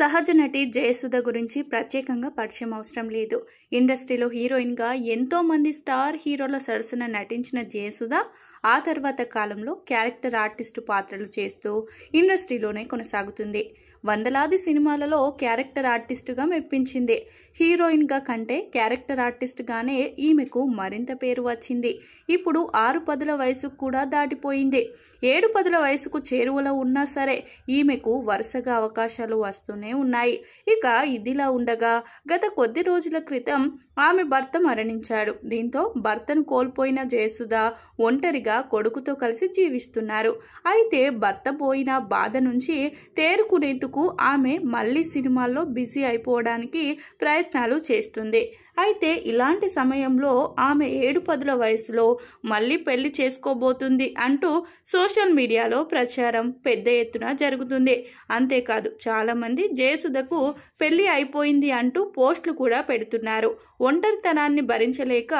సహజ నటి జయసుధ గురించి ప్రత్యేకంగా పరిచయం అవసరం లేదు ఇండస్ట్రీలో హీరోయిన్గా ఎంతోమంది స్టార్ హీరోల సరసన నటించిన జయసుధ ఆ తర్వాత కాలంలో క్యారెక్టర్ ఆర్టిస్టు పాత్రలు చేస్తూ ఇండస్ట్రీలోనే కొనసాగుతుంది వందలాది సినిమాలలో క్యారెక్టర్ ఆర్టిస్టుగా మెప్పించింది హీరోయిన్గా కంటే క్యారెక్టర్ ఆర్టిస్ట్గానే ఈమెకు మరింత పేరు వచ్చింది ఇప్పుడు ఆరు పదుల వయసుకు కూడా దాటిపోయింది ఏడు పదుల వయసుకు చేరువలో ఉన్నా సరే ఈమెకు వరుసగా అవకాశాలు వస్తూనే ఉన్నాయి ఇక ఇదిలా ఉండగా గత కొద్ది రోజుల క్రితం ఆమె భర్త మరణించాడు దీంతో భర్తను కోల్పోయిన జయసుధ ఒంటరిగా కొడుకుతో కలిసి జీవిస్తున్నారు అయితే భర్త పోయిన బాధ నుంచి తేరుకునేందుకు అందుకు ఆమె మళ్ళీ సినిమాల్లో బిజీ అయిపోవడానికి ప్రయత్నాలు చేస్తుంది అయితే ఇలాంటి సమయంలో ఆమె ఏడు పదుల వయసులో మళ్ళీ పెళ్లి చేసుకోబోతుంది అంటూ సోషల్ మీడియాలో ప్రచారం పెద్ద ఎత్తున జరుగుతుంది అంతేకాదు చాలామంది జయసుధకు పెళ్లి అయిపోయింది అంటూ పోస్టులు కూడా పెడుతున్నారు ఒంటరితనాన్ని భరించలేక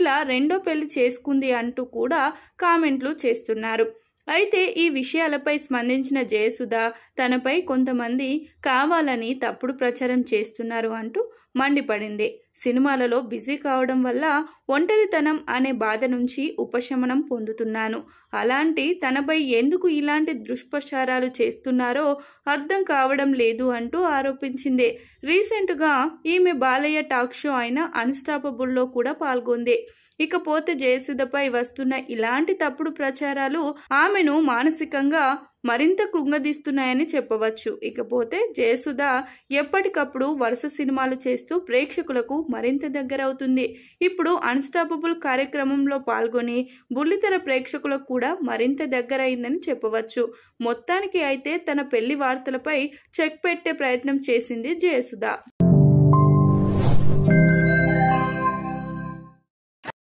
ఇలా రెండో పెళ్లి చేసుకుంది అంటూ కూడా కామెంట్లు చేస్తున్నారు అయితే ఈ విషయాలపై స్పందించిన జయసుధ తనపై కొంతమంది కావాలని తప్పుడు ప్రచారం చేస్తున్నారు అంటూ మండిపడింది సినిమాలలో బిజీ కావడం వల్ల ఒంటరితనం అనే బాధ నుంచి ఉపశమనం పొందుతున్నాను అలాంటి తనపై ఎందుకు ఇలాంటి దుష్ప్రచారాలు చేస్తున్నారో అర్థం కావడం లేదు అంటూ ఆరోపించింది రీసెంట్గా ఈమె బాలయ్య టాక్ షో అయిన అన్స్టాపబుల్లో కూడా పాల్గొంది ఇకపోతే జయసుధపై వస్తున్న ఇలాంటి తప్పుడు ప్రచారాలు ఆమెను మానసికంగా మరింత కృంగదీస్తున్నాయని చెప్పవచ్చు ఇకపోతే జయసుధ ఎప్పటికప్పుడు వరుస సినిమాలు చేస్తూ ప్రేక్షకులకు మరింత దగ్గరవుతుంది ఇప్పుడు అన్స్టాపబుల్ కార్యక్రమంలో పాల్గొని బుల్లితెర ప్రేక్షకులకు కూడా మరింత దగ్గరైందని చెప్పవచ్చు మొత్తానికి అయితే తన పెళ్లి వార్తలపై చెక్ పెట్టే ప్రయత్నం చేసింది జయసుధ